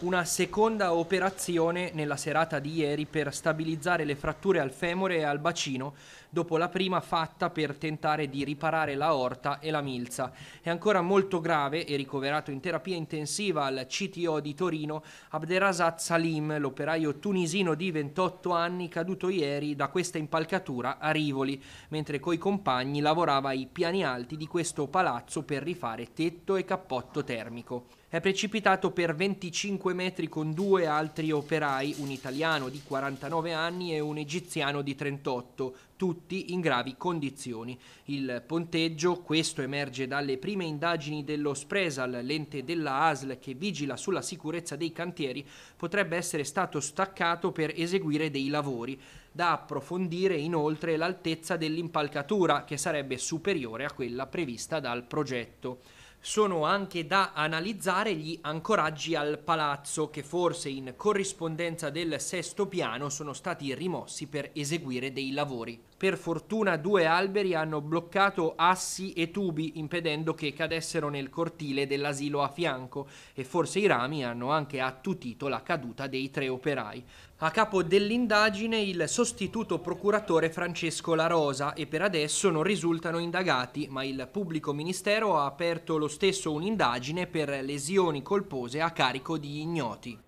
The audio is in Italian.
una seconda operazione nella serata di ieri per stabilizzare le fratture al femore e al bacino dopo la prima fatta per tentare di riparare la orta e la milza. È ancora molto grave e ricoverato in terapia intensiva al CTO di Torino Abderrazat Salim, l'operaio tunisino di 28 anni caduto ieri da questa impalcatura a Rivoli, mentre coi compagni lavorava ai piani alti di questo palazzo per rifare tetto e cappotto termico è precipitato per 25 metri con due altri operai, un italiano di 49 anni e un egiziano di 38, tutti in gravi condizioni. Il ponteggio, questo emerge dalle prime indagini dello Spresal, l'ente della ASL che vigila sulla sicurezza dei cantieri, potrebbe essere stato staccato per eseguire dei lavori. Da approfondire inoltre l'altezza dell'impalcatura, che sarebbe superiore a quella prevista dal progetto. Sono anche da analizzare gli ancoraggi al palazzo che forse in corrispondenza del sesto piano sono stati rimossi per eseguire dei lavori. Per fortuna due alberi hanno bloccato assi e tubi impedendo che cadessero nel cortile dell'asilo a fianco e forse i rami hanno anche attutito la caduta dei tre operai. A capo dell'indagine il sostituto procuratore Francesco La Rosa e per adesso non risultano indagati, ma il pubblico ministero ha aperto lo stesso un'indagine per lesioni colpose a carico di ignoti.